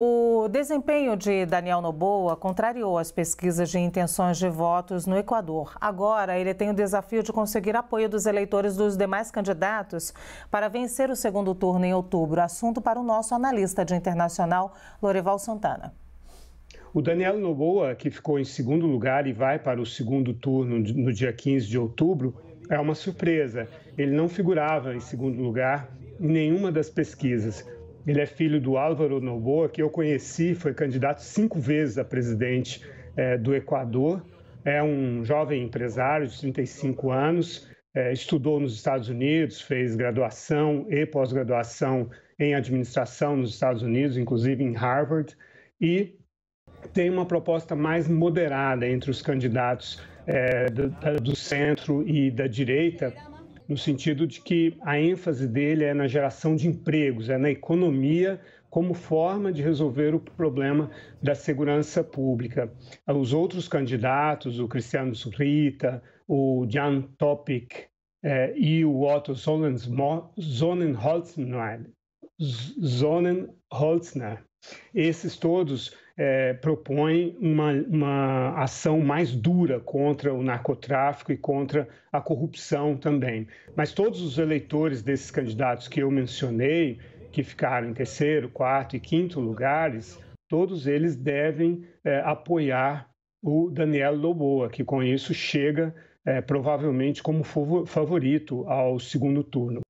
O desempenho de Daniel Noboa contrariou as pesquisas de intenções de votos no Equador. Agora, ele tem o desafio de conseguir apoio dos eleitores dos demais candidatos para vencer o segundo turno em outubro. Assunto para o nosso analista de internacional, Loreval Santana. O Daniel Noboa, que ficou em segundo lugar e vai para o segundo turno no dia 15 de outubro, é uma surpresa. Ele não figurava em segundo lugar em nenhuma das pesquisas. Ele é filho do Álvaro Noboa, que eu conheci, foi candidato cinco vezes a presidente é, do Equador. É um jovem empresário de 35 anos, é, estudou nos Estados Unidos, fez graduação e pós-graduação em administração nos Estados Unidos, inclusive em Harvard, e tem uma proposta mais moderada entre os candidatos é, do, do centro e da direita no sentido de que a ênfase dele é na geração de empregos, é na economia como forma de resolver o problema da segurança pública. Os outros candidatos, o Cristiano Zurita, o Jan Topic eh, e o Otto Sonnenholzmann, Zonenholzner. Esses todos é, propõem uma, uma ação mais dura contra o narcotráfico e contra a corrupção também. Mas todos os eleitores desses candidatos que eu mencionei, que ficaram em terceiro, quarto e quinto lugares, todos eles devem é, apoiar o Daniel Loboa, que com isso chega é, provavelmente como favorito ao segundo turno.